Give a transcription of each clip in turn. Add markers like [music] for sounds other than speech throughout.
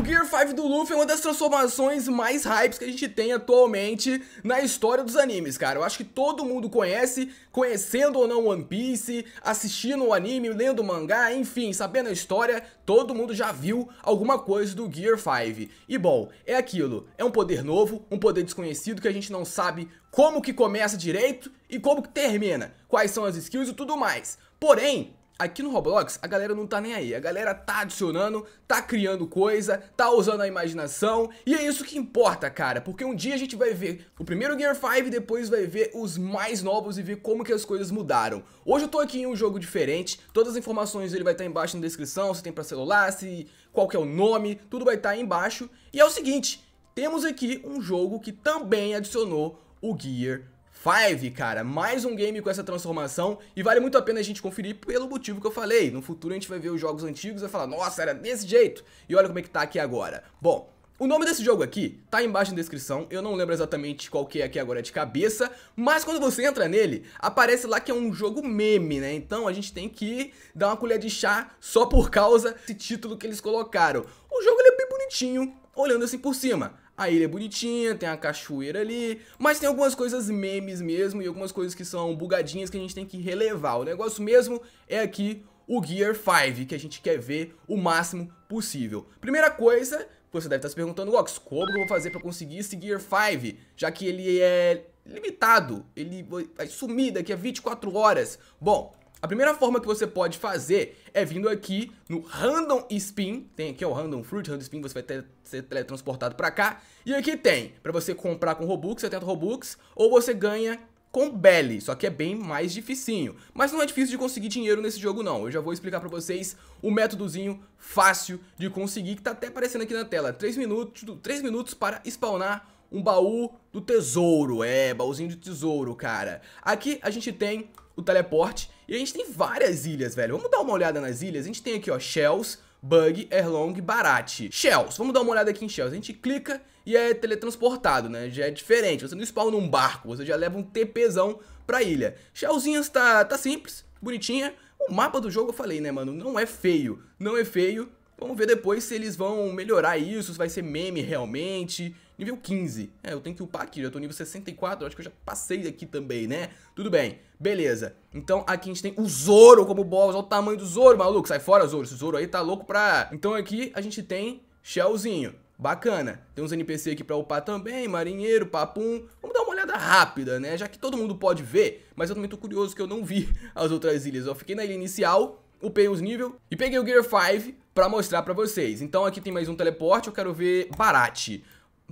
O Gear 5 do Luffy é uma das transformações mais hypes que a gente tem atualmente na história dos animes, cara. Eu acho que todo mundo conhece, conhecendo ou não One Piece, assistindo o anime, lendo o mangá, enfim, sabendo a história, todo mundo já viu alguma coisa do Gear 5. E bom, é aquilo, é um poder novo, um poder desconhecido que a gente não sabe como que começa direito e como que termina, quais são as skills e tudo mais. Porém, aqui no Roblox a galera não tá nem aí. A galera tá adicionando, tá criando coisa, tá usando a imaginação. E é isso que importa, cara. Porque um dia a gente vai ver o primeiro Gear 5 e depois vai ver os mais novos e ver como que as coisas mudaram. Hoje eu tô aqui em um jogo diferente. Todas as informações ele vai estar tá embaixo na descrição. Se tem pra celular, se qual que é o nome, tudo vai estar tá embaixo. E é o seguinte, temos aqui um jogo que também adicionou o Gear 5. Five, cara, mais um game com essa transformação e vale muito a pena a gente conferir pelo motivo que eu falei. No futuro a gente vai ver os jogos antigos e vai falar, nossa, era desse jeito. E olha como é que tá aqui agora. Bom, o nome desse jogo aqui tá embaixo na descrição, eu não lembro exatamente qual que é aqui agora de cabeça, mas quando você entra nele, aparece lá que é um jogo meme, né? Então a gente tem que dar uma colher de chá só por causa desse título que eles colocaram. O jogo é bem bonitinho, olhando assim por cima. A ilha é bonitinha, tem a cachoeira ali, mas tem algumas coisas memes mesmo e algumas coisas que são bugadinhas que a gente tem que relevar. O negócio mesmo é aqui o Gear 5, que a gente quer ver o máximo possível. Primeira coisa, você deve estar se perguntando, Gox, como eu vou fazer para conseguir esse Gear 5, já que ele é limitado, ele vai sumir daqui a 24 horas. Bom, a primeira forma que você pode fazer é vindo aqui no Random Spin, tem aqui ó, o Random Fruit, Random Spin, você vai ter, ser teletransportado pra cá. E aqui tem, pra você comprar com Robux, 70 Robux, ou você ganha com Belly, só que é bem mais dificinho. Mas não é difícil de conseguir dinheiro nesse jogo não, eu já vou explicar pra vocês o métodozinho fácil de conseguir, que tá até aparecendo aqui na tela. 3 minutos, 3 minutos para spawnar um baú do tesouro, é, baúzinho de tesouro, cara. Aqui a gente tem o teleporte, e a gente tem várias ilhas, velho. Vamos dar uma olhada nas ilhas? A gente tem aqui, ó, Shells, Bug, Erlong, Barate. Shells, vamos dar uma olhada aqui em Shells. A gente clica e é teletransportado, né? Já é diferente, você não spawna num barco, você já leva um TPzão pra ilha. Shellzinhas tá, tá simples, bonitinha. O mapa do jogo, eu falei, né, mano, não é feio, não é feio. Vamos ver depois se eles vão melhorar isso, se vai ser meme realmente... Nível 15. É, eu tenho que upar aqui, já tô nível 64, acho que eu já passei aqui também, né? Tudo bem, beleza. Então aqui a gente tem o Zoro como boss, olha o tamanho do Zoro, maluco. Sai fora, Zoro, esse Zoro aí tá louco pra... Então aqui a gente tem Shellzinho. Bacana. Tem uns NPC aqui pra upar também, marinheiro, papum. Vamos dar uma olhada rápida, né? Já que todo mundo pode ver, mas eu também tô curioso que eu não vi [laughs] as outras ilhas. Eu fiquei na ilha inicial, upei os níveis e peguei o Gear 5 pra mostrar pra vocês. Então aqui tem mais um teleporte, eu quero ver Barate.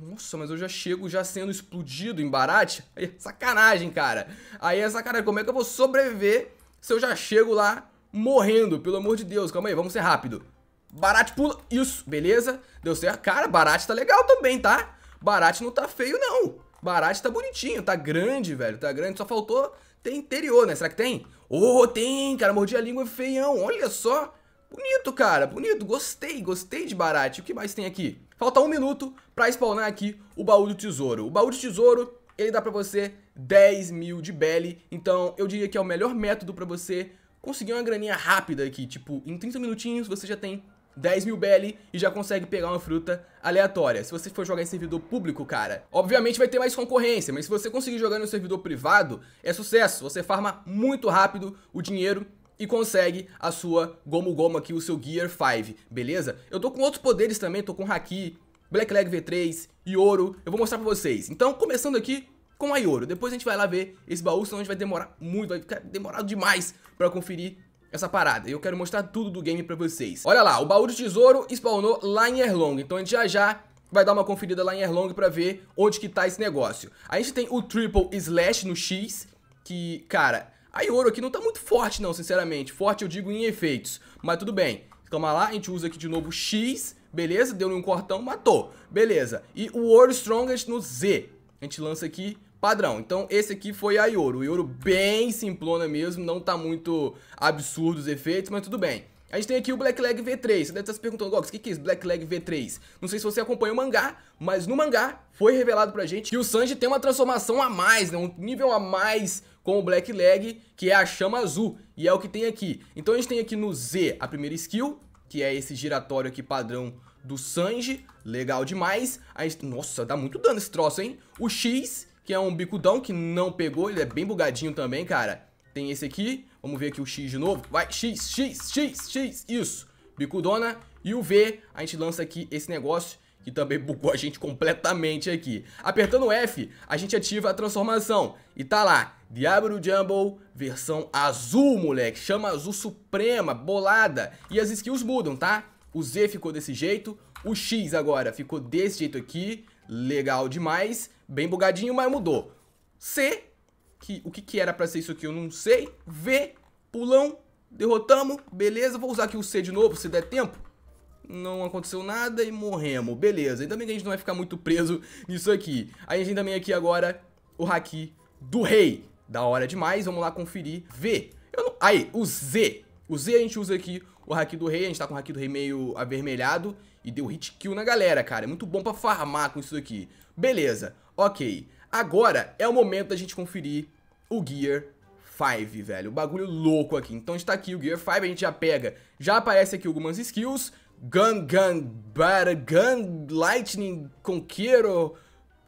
Nossa, mas eu já chego já sendo explodido em barate? Aí sacanagem, cara. Aí é sacanagem. Como é que eu vou sobreviver se eu já chego lá morrendo? Pelo amor de Deus, calma aí, vamos ser rápido. Barate pula. Isso, beleza. Deu certo. Cara, barate tá legal também, tá? Barate não tá feio, não. Barate tá bonitinho, tá grande, velho. Tá grande, só faltou ter interior, né? Será que tem? oh, tem, cara. Mordi a língua feião. Olha só. Bonito, cara, bonito, gostei, gostei de Barate. O que mais tem aqui? Falta um minuto pra spawnar aqui o baú do tesouro. O baú do tesouro, ele dá pra você 10 mil de belly, então eu diria que é o melhor método pra você conseguir uma graninha rápida aqui. Tipo, em 30 minutinhos você já tem 10 mil belly e já consegue pegar uma fruta aleatória. Se você for jogar em servidor público, cara, obviamente vai ter mais concorrência, mas se você conseguir jogar no servidor privado, é sucesso. Você farma muito rápido o dinheiro e consegue a sua Gomu Gomu aqui, o seu Gear 5, beleza? Eu tô com outros poderes também, tô com Haki, Blackleg V3, Yoro, eu vou mostrar pra vocês. Então, começando aqui com a Yoro, depois a gente vai lá ver esse baú, senão a gente vai demorar muito, vai ficar demorado demais pra conferir essa parada. Eu quero mostrar tudo do game pra vocês. Olha lá, o baú do tesouro spawnou lá em Erlong, então a gente já já vai dar uma conferida lá em Erlong pra ver onde que tá esse negócio. A gente tem o Triple Slash no X, que, cara, a Ioro aqui não tá muito forte não, sinceramente. Forte eu digo em efeitos, mas tudo bem. Calma lá, a gente usa aqui de novo X, beleza? Deu um cortão, matou. Beleza. E o World Strongest no Z. A gente lança aqui padrão. Então esse aqui foi a Ioro. O Ioro bem simplona mesmo, não tá muito absurdo os efeitos, mas tudo bem. A gente tem aqui o Blackleg V3. Você deve estar tá se perguntando, Gox, o que, é esse Blackleg V3? Não sei se você acompanha o mangá, mas no mangá foi revelado pra gente que o Sanji tem uma transformação a mais, né? Um nível a mais com o Black Leg, que é a chama azul, e é o que tem aqui. Então a gente tem aqui no Z a primeira skill, que é esse giratório aqui padrão do Sanji, legal demais. A gente... Nossa, dá muito dano esse troço, hein? O X, que é um bicudão que não pegou, ele é bem bugadinho também, cara. Tem esse aqui, vamos ver aqui o X de novo. Vai, X, X, X, X, isso. Bicudona. E o V, a gente lança aqui esse negócio que também bugou a gente completamente aqui. Apertando F, a gente ativa a transformação e tá lá, Diablo Jumble versão azul, moleque, chama azul suprema, bolada, e as skills mudam, tá? O Z ficou desse jeito, o X agora ficou desse jeito aqui, legal demais, bem bugadinho, mas mudou. C, que, o que, que era pra ser isso aqui eu não sei, V, pulão, derrotamos, beleza, vou usar aqui o C de novo se der tempo não aconteceu nada e morremos. Beleza, ainda bem que a gente não vai ficar muito preso nisso aqui. A gente também aqui agora o haki do rei. Da hora demais, vamos lá conferir. V. Não... Aí, o Z. O Z a gente usa aqui o haki do rei, a gente tá com o haki do rei meio avermelhado e deu hit kill na galera, cara. É muito bom pra farmar com isso aqui. Beleza, ok. Agora é o momento da gente conferir o gear 5, velho. O bagulho louco aqui. Então está aqui o Gear 5, a gente já pega. Já aparece aqui algumas skills. Gun, Gun, Bar, Gun, Lightning, Conquero,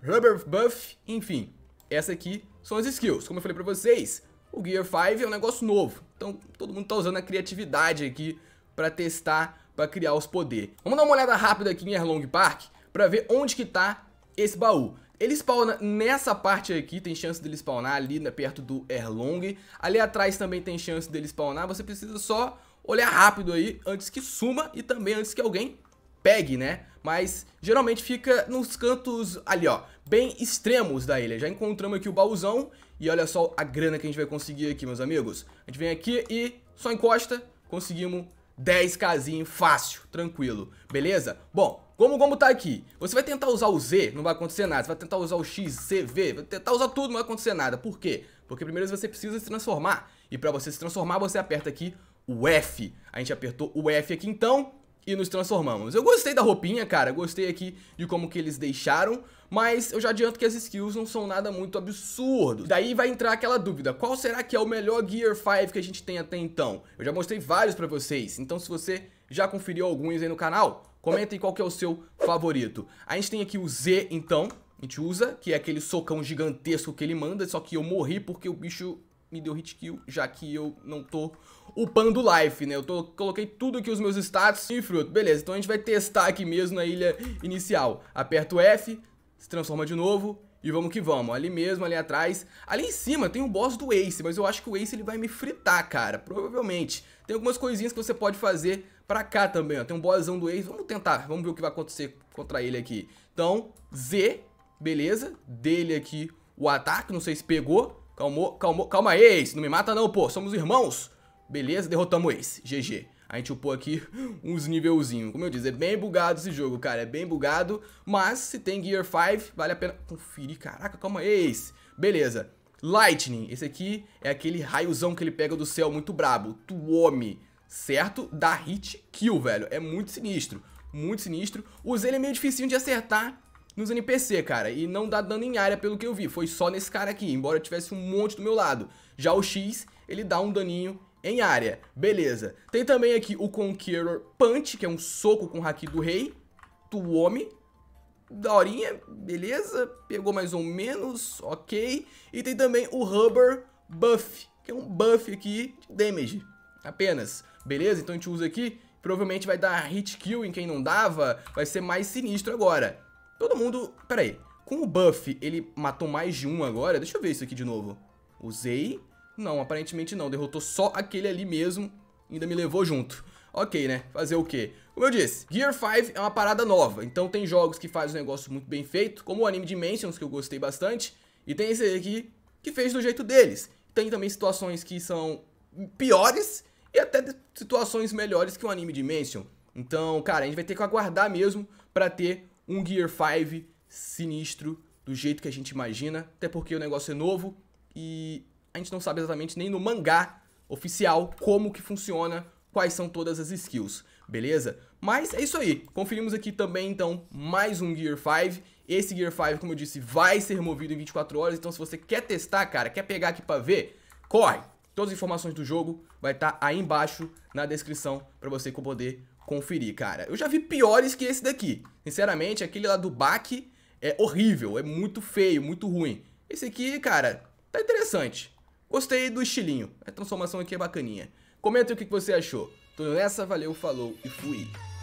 Rubber Buff, enfim. Essa aqui são as skills. Como eu falei pra vocês, o Gear 5 é um negócio novo. Então todo mundo tá usando a criatividade aqui pra testar, pra criar os poderes. Vamos dar uma olhada rápida aqui em Erlong Park pra ver onde que tá esse baú. Ele spawna nessa parte aqui, tem chance dele spawnar ali né, perto do Erlong. Ali atrás também tem chance dele spawnar, você precisa só olhar rápido aí antes que suma e também antes que alguém pegue, né? Mas geralmente fica nos cantos ali, ó, bem extremos da ilha. Já encontramos aqui o baúzão e olha só a grana que a gente vai conseguir aqui, meus amigos. A gente vem aqui e só encosta, conseguimos 10 casinhos fácil, tranquilo, beleza? Bom, como o Gombo tá aqui, você vai tentar usar o Z, não vai acontecer nada. Você vai tentar usar o X, C, V, vai tentar usar tudo, não vai acontecer nada. Por quê? Porque primeiro você precisa se transformar. E pra você se transformar, você aperta aqui o F. A gente apertou o F aqui então e nos transformamos. Eu gostei da roupinha, cara. Gostei aqui de como que eles deixaram. Mas eu já adianto que as skills não são nada muito absurdo. Daí vai entrar aquela dúvida, qual será que é o melhor Gear 5 que a gente tem até então? Eu já mostrei vários pra vocês, então se você já conferiu alguns aí no canal, Comentem qual que é o seu favorito. A gente tem aqui o Z, então, a gente usa, que é aquele socão gigantesco que ele manda, só que eu morri porque o bicho me deu hit kill, já que eu não tô upando life, né? Eu tô, coloquei tudo aqui os meus status e fruto. Beleza, então a gente vai testar aqui mesmo na ilha inicial. Aperto F, se transforma de novo, e vamos que vamos. Ali mesmo, ali atrás. Ali em cima tem o boss do Ace, mas eu acho que o Ace ele vai me fritar, cara. Provavelmente. Tem algumas coisinhas que você pode fazer pra cá também, ó. Tem um bossão do Ace. Vamos tentar. Vamos ver o que vai acontecer contra ele aqui. Então, Z. Beleza. Dele aqui o ataque. Não sei se pegou. Calmou, calmou. Calma, Ace. Não me mata não, pô. Somos irmãos. Beleza, derrotamos esse. GG. A gente upou aqui [laughs] uns nivelzinhos. Como eu disse, é bem bugado esse jogo, cara. É bem bugado. Mas se tem Gear 5, vale a pena conferir. Caraca, calma aí. Esse. Beleza. Lightning. Esse aqui é aquele raiozão que ele pega do céu muito brabo. Tuome. Certo? Dá hit kill, velho. É muito sinistro. Muito sinistro. Usei ele é meio dificinho de acertar nos NPC, cara. E não dá dano em área, pelo que eu vi. Foi só nesse cara aqui, embora eu tivesse um monte do meu lado. Já o X, ele dá um daninho em área. Beleza. Tem também aqui o Conqueror Punch, que é um soco com o Haki do Rei. homem. Daorinha, beleza. Pegou mais ou menos, ok. E tem também o Rubber Buff, que é um buff aqui de damage, apenas. Beleza? Então a gente usa aqui. Provavelmente vai dar hit kill em quem não dava. Vai ser mais sinistro agora. Todo mundo... Pera aí. Com o buff, ele matou mais de um agora. Deixa eu ver isso aqui de novo. Usei. Não, aparentemente não. Derrotou só aquele ali mesmo. Ainda me levou junto. Ok, né? Fazer o quê? Como eu disse, Gear 5 é uma parada nova. Então tem jogos que fazem um negócio muito bem feito, como o anime Dimensions, que eu gostei bastante. E tem esse aqui, que fez do jeito deles. Tem também situações que são piores e até situações melhores que o anime Dimension. Então, cara, a gente vai ter que aguardar mesmo para ter um Gear 5 sinistro do jeito que a gente imagina, até porque o negócio é novo e a gente não sabe exatamente nem no mangá oficial como que funciona, quais são todas as skills, beleza? Mas é isso aí, conferimos aqui também então mais um Gear 5, esse Gear 5 como eu disse vai ser removido em 24 horas, então se você quer testar cara, quer pegar aqui pra ver, corre! Todas as informações do jogo vai estar tá aí embaixo na descrição para você poder conferir, cara. Eu já vi piores que esse daqui. Sinceramente, aquele lá do Bach é horrível, é muito feio, muito ruim. Esse aqui, cara, tá interessante. Gostei do estilinho. A transformação aqui é bacaninha. Comenta o que você achou. Tô nessa, valeu, falou e fui.